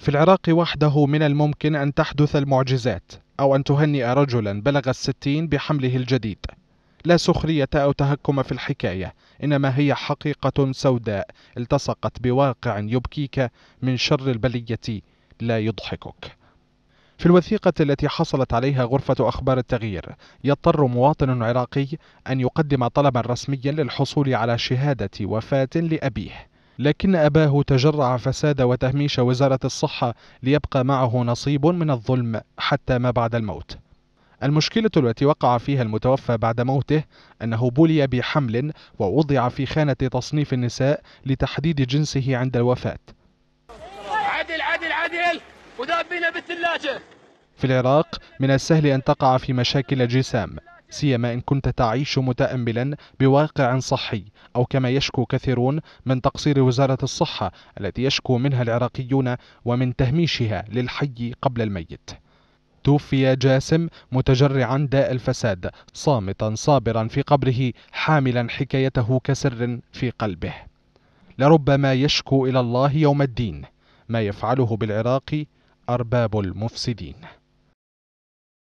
في العراق وحده من الممكن أن تحدث المعجزات أو أن تهنئ رجلا بلغ الستين بحمله الجديد لا سخرية أو تهكم في الحكاية إنما هي حقيقة سوداء التصقت بواقع يبكيك من شر البلية لا يضحكك في الوثيقة التي حصلت عليها غرفة أخبار التغيير يضطر مواطن عراقي أن يقدم طلبا رسميا للحصول على شهادة وفاة لأبيه لكن أباه تجرع فساد وتهميش وزارة الصحة ليبقى معه نصيب من الظلم حتى ما بعد الموت المشكلة التي وقع فيها المتوفى بعد موته أنه بلي بحمل ووضع في خانة تصنيف النساء لتحديد جنسه عند الوفاة عدل عدل عدل ودابينا بالثلاجة في العراق من السهل أن تقع في مشاكل جسام سيما إن كنت تعيش متأملا بواقع صحي أو كما يشكو كثيرون من تقصير وزارة الصحة التي يشكو منها العراقيون ومن تهميشها للحي قبل الميت توفي جاسم متجرعا داء الفساد صامتا صابرا في قبره حاملا حكايته كسر في قلبه لربما يشكو إلى الله يوم الدين ما يفعله بالعراق أرباب المفسدين